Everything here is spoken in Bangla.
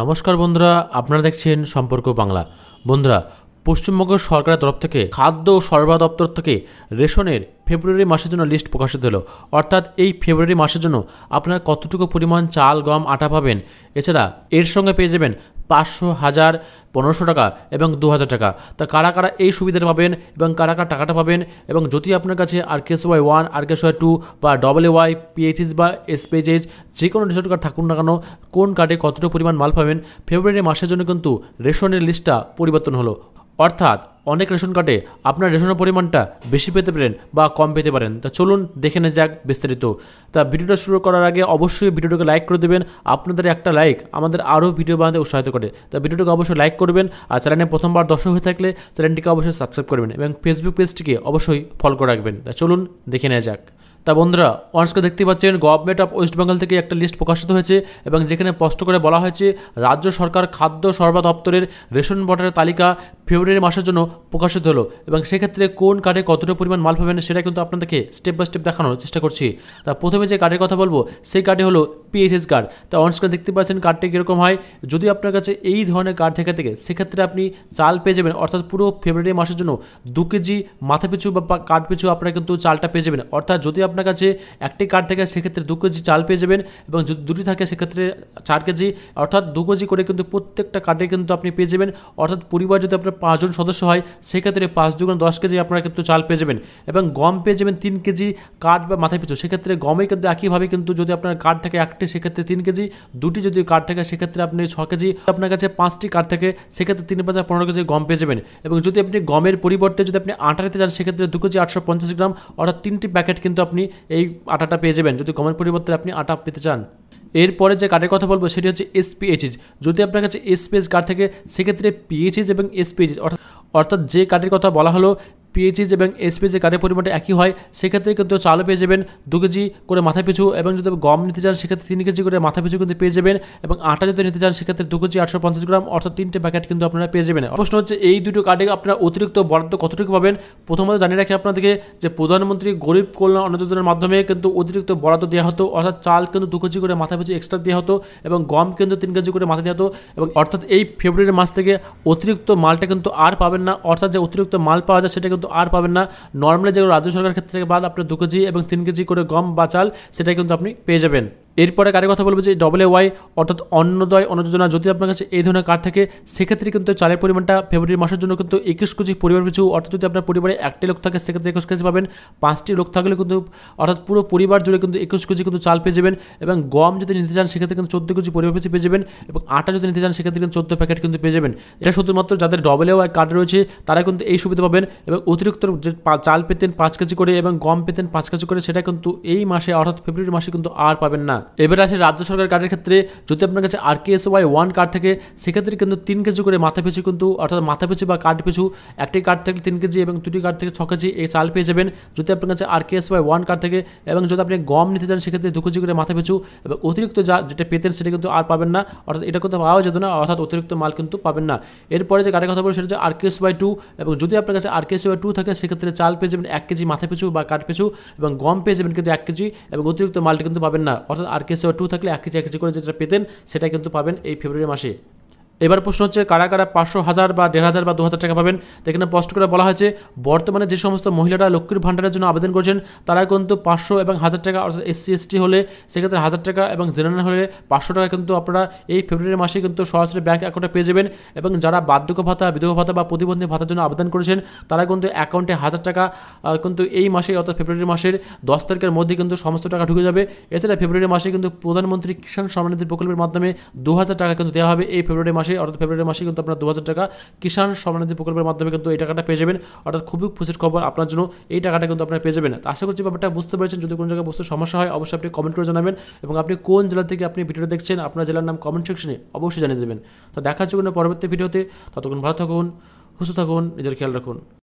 নমস্কার বন্ধুরা আপনারা দেখছেন সম্পর্ক বাংলা বন্ধুরা পশ্চিমবঙ্গ সরকারের তরফ থেকে খাদ্য ও সরবরাহ দপ্তর থেকে রেশনের ফেব্রুয়ারি মাসের জন্য লিস্ট প্রকাশিত হলো অর্থাৎ এই ফেব্রুয়ারি মাসের জন্য আপনারা কতটুকু পরিমাণ চাল গম আটা পাবেন এছাড়া এর সঙ্গে পেয়ে যাবেন পাঁচশো হাজার পনেরোশো টাকা এবং দু হাজার টাকা তা কারা কারা এই সুবিধাটা পাবেন এবং কারা কারা টাকাটা পাবেন এবং যদি আপনার কাছে R K S Y one R K S Y two বা ডবল এ ওয়াই পিএইচএস বা এসপিএইচএস যে কোনো রেশন কার্ড থাকুন না কেন কোন কার্ডে কতটুকু পরিমাণ মাল পাবেন ফেব্রুয়ারি মাসের জন্য কিন্তু রেশনের লিস্টটা পরিবর্তন হলো অর্থাৎ অনেক রেশন কার্ডে আপনার রেশনের পরিমাণটা বেশি পেতে পারেন বা কম পেতে পারেন তা চলুন দেখে নে যাক বিস্তারিত তা ভিডিওটা শুরু করার আগে অবশ্যই ভিডিওটাকে লাইক করে দেবেন আপনাদের একটা লাইক আমাদের আরও ভিডিও বানাতে উৎসাহিত করে তা ভিডিওটাকে অবশ্যই লাইক করবেন আর চ্যানেলে প্রথমবার দর্শক হয়ে থাকলে চ্যানেলটিকে অবশ্যই সাবস্ক্রাইব করবেন এবং ফেসবুক পেজটিকে অবশ্যই ফলো করে রাখবেন তা চলুন দেখে নেওয়া যাক তা বন্ধুরা অনস্কে দেখতে পাচ্ছেন গভর্নমেন্ট অফ ওয়েস্ট বেঙ্গল থেকে একটা লিস্ট প্রকাশিত হয়েছে এবং যেখানে স্পষ্ট করে বলা হয়েছে রাজ্য সরকার খাদ্য সরবরাহ দপ্তরের রেশন বর্ডারের তালিকা ফেব্রুয়ারি মাসের জন্য প্রকাশিত হলো এবং সেক্ষেত্রে কোন কার্ডে কতটা পরিমাণ মাল পাবেন সেটা কিন্তু আপনাদেরকে স্টেপ বাই স্টেপ দেখানোর চেষ্টা করছি তা প্রথমে যে কার্ডের কথা বলবো সেই কার্ডে হলো পিএসএস কার্ড তা অনস্ক্রিনে দেখতে পাচ্ছেন কার্ডটি কীরকম হয় যদি আপনার কাছে এই ধরনের কার্ড থেকে থাকে সেক্ষেত্রে আপনি চাল পেয়ে যাবেন অর্থাৎ পুরো ফেব্রুয়ারি মাসের জন্য দু কেজি মাথা পিছু বা কার্ড পিছু আপনারা কিন্তু চালটা পেয়ে যাবেন অর্থাৎ যদি আপনার কাছে একটি কার্ড থাকে সেক্ষেত্রে দু কেজি চাল পেয়ে যাবেন এবং যদি দুটি থাকে সেক্ষেত্রে চার কেজি অর্থাৎ দু কেজি করে কিন্তু প্রত্যেকটা কার্ডে কিন্তু আপনি পেয়ে যাবেন অর্থাৎ পরিবার যদি আপনার পাঁচজন সদস্য হয় সেক্ষেত্রে পাঁচ দুগুণ দশ কেজি আপনারা কিন্তু চাল পেয়ে যাবেন এবং গম পেয়ে যাবেন তিন কেজি কাঠ বা মাথায় পিছু সেক্ষেত্রে গমে কিন্তু একইভাবে কিন্তু যদি আপনার কাঠ থাকে একটি সেক্ষেত্রে তিন কেজি দুটি যদি কাঠ থাকে সেক্ষেত্রে আপনি ছ কেজি আপনার কাছে পাঁচটি কাঠ থাকে সেক্ষেত্রে তিন পাঁচ পনেরো কেজি গম পেয়ে যাবেন এবং যদি আপনি গমের পরিবর্তে যদি আপনি আটা নিতে চান সেক্ষেত্রে দু কেজি আটশো পঞ্চাশ গ্রাম অর্থাৎ তিনটি প্যাকেট কিন্তু আপনি এই আটাটা পেয়ে যাবেন যদি গমের পরিবর্তে আপনি আটা পেতে চান এরপরে যে কার্ডের কথা বলবো সেটি হচ্ছে এসপিএইচএস যদি আপনার কাছে এসপিএস কার্ড থাকে সেক্ষেত্রে পিএইচএস এবং এসপিএইচএস অর্থাৎ অর্থাৎ যে কার্ডের কথা বলা হলো পিএইচএস e এবং e যে কার্ডের পরিমাণটা একই হয় সেক্ষেত্রে কিন্তু চালও পেয়ে যাবেন দু কেজি করে মাথা পিছু এবং যদি গম নিতে চান সেক্ষেত্রে তিন কেজি করে মাথা পিছু কিন্তু পেয়ে যাবেন এবং আটা যদি নিতে চান সেক্ষেত্রে দু কেজি আটশো পঞ্চাশ গ্রাম অর্থাৎ তিনটে প্যাকেট কিন্তু আপনারা পেয়ে যাবেন প্রশ্ন হচ্ছে এই দুটো কার্ডে আপনারা অতিরিক্ত বরাদ্দ কতটুকু পাবেন প্রথমত জানিয়ে রাখি আপনাদেরকে যে প্রধানমন্ত্রী গরিব কল্যাণ অন্ন যোজনার মাধ্যমে কিন্তু অতিরিক্ত বরাদ্দ দেওয়া হতো অর্থাৎ চাল কিন্তু দু কেজি করে মাথা পিছু এক্সট্রা দেওয়া হতো এবং গম কিন্তু তিন কেজি করে মাথা দেওয়া হতো এবং অর্থাৎ এই ফেব্রুয়ারি মাস থেকে অতিরিক্ত মালটা কিন্তু আর পাবেন না অর্থাৎ যে অতিরিক্ত মাল পাওয়া যায় সেটা কিন্তু কিন্তু আর পাবেন না নর্মালি যেগুলো রাজ্য সরকারের ক্ষেত্রে বাদ আপনার দু কেজি এবং তিন কেজি করে গম বা চাল সেটা কিন্তু আপনি পেয়ে যাবেন এরপরে কারের কথা বলবো যে ডবল এ ওয়াই অর্থাৎ অন্নদয় অন্ন যদি আপনার কাছে এই ধরনের কার্ড থাকে সেক্ষেত্রে কিন্তু চালের পরিমাণটা ফেব্রুয়ারি মাসের জন্য কিন্তু একুশ কেজি পরিবার পিছু অর্থাৎ যদি আপনার পরিবারে একটি লোক থাকে সেক্ষেত্রে একুশ কেজি পাবেন পাঁচটি লোক থাকলে কিন্তু অর্থাৎ পুরো পরিবার জুড়ে কিন্তু একুশ কেজি কিন্তু চাল পেয়ে যাবেন এবং গম যদি নিতে চান সেক্ষেত্রে কিন্তু চোদ্দো কেজি পরিবার পিছু পেয়ে যাবেন এবং আটা যদি নিতে চান সেক্ষেত্রে কিন্তু চোদ্দো প্যাকেট কিন্তু পেয়ে যাবেন এটা শুধুমাত্র যাদের ডবল এ ওয়াই কার্ড রয়েছে তারা কিন্তু এই সুবিধা পাবেন এবং অতিরিক্ত যে চাল পেতেন পাঁচ কেজি করে এবং গম পেতেন পাঁচ কেজি করে সেটা কিন্তু এই মাসে অর্থাৎ ফেব্রুয়ারি মাসে কিন্তু আর পাবেন না এবার আসে রাজ্য সরকার কার্ডের ক্ষেত্রে যদি আপনার কাছে R K S Y one card থাকে সেক্ষেত্রে কিন্তু তিন কেজি করে মাথা পিছু কিন্তু অর্থাৎ মাথা পিছু বা কার্ড পিছু একটি কার্ড থেকে তিন কেজি এবং দুটি কার্ড থেকে ছ কেজি এই চাল পেয়ে যাবেন যদি আপনার কাছে R K S Y one card থাকে এবং যদি আপনি গম নিতে চান সেক্ষেত্রে দু কেজি করে মাথা পিছু এবং অতিরিক্ত যা যেটা পেতেন সেটা কিন্তু আর পাবেন না অর্থাৎ এটা কিন্তু পাওয়া যেত না অর্থাৎ অতিরিক্ত মাল কিন্তু পাবেন না এরপরে যে কার্ডের কথা বলবো সেটা হচ্ছে R K S Y two এবং যদি আপনার কাছে R K S Y two থাকে সেক্ষেত্রে চাল পেয়ে যাবেন এক কেজি মাথা পিছু বা কার্ড পিছু এবং গম পেয়ে যাবেন কিন্তু এক কেজি এবং অতিরিক্ত মালটা কিন্তু পাবেন না অর্থাৎ আর কেসিও টু থাকলে এক কেজি এক কেজি করে যেটা পেতেন সেটা কিন্তু পাবেন এই ফেব্রুয়ারি মাসে এবার প্রশ্ন হচ্ছে কারা কারা পাঁচশো হাজার বা দেড় হাজার বা দু হাজার টাকা পাবেন তো এখানে স্পষ্ট করে বলা হয়েছে বর্তমানে যে সমস্ত মহিলারা লক্ষ্মীর ভাণ্ডারের জন্য আবেদন করেছেন তারা কিন্তু পাঁচশো এবং হাজার টাকা অর্থাৎ এসসি এসটি হলে সেক্ষেত্রে হাজার টাকা এবং জেনারেল হলে পাঁচশো টাকা কিন্তু আপনারা এই ফেব্রুয়ারি মাসে কিন্তু সরাসরি ব্যাঙ্ক অ্যাকাউন্টে পেয়ে যাবেন এবং যারা বার্ধক্য ভাতা বিধবা ভাতা বা প্রতিবন্ধী ভাতার জন্য আবেদন করেছেন তারা কিন্তু অ্যাকাউন্টে হাজার টাকা কিন্তু এই মাসে অর্থাৎ ফেব্রুয়ারি মাসের দশ তারিখের মধ্যে কিন্তু সমস্ত টাকা ঢুকে যাবে এছাড়া ফেব্রুয়ারি মাসে কিন্তু প্রধানমন্ত্রী কিষাণ সম্মানিধি প্রকল্পের মাধ্যমে দু হাজার টাকা কিন্তু দেওয়া হবে এই ফেব্রুয়ারি মাসে মাসে অর্থাৎ ফেব্রুয়ারি মাসে কিন্তু আপনার দু হাজার টাকা কিষাণ সম্মানিধি প্রকল্পের মাধ্যমে কিন্তু এই টাকাটা পেয়ে যাবেন অর্থাৎ খুবই খুশির খবর আপনার জন্য এই টাকাটা কিন্তু আপনার পেয়ে যাবেন আশা করছি ব্যাপারটা বুঝতে পেরেছেন যদি কোনো জায়গায় বুঝতে সমস্যা হয় অবশ্যই আপনি কমেন্ট করে জানাবেন এবং আপনি কোন জেলা থেকে আপনি ভিডিওটা দেখছেন আপনার জেলার নাম কমেন্ট সেকশনে অবশ্যই জানিয়ে দেবেন তো দেখা হচ্ছে কোনো পরবর্তী ভিডিওতে ততক্ষণ ভালো থাকুন সুস্থ থাকুন নিজের খেয়াল রাখুন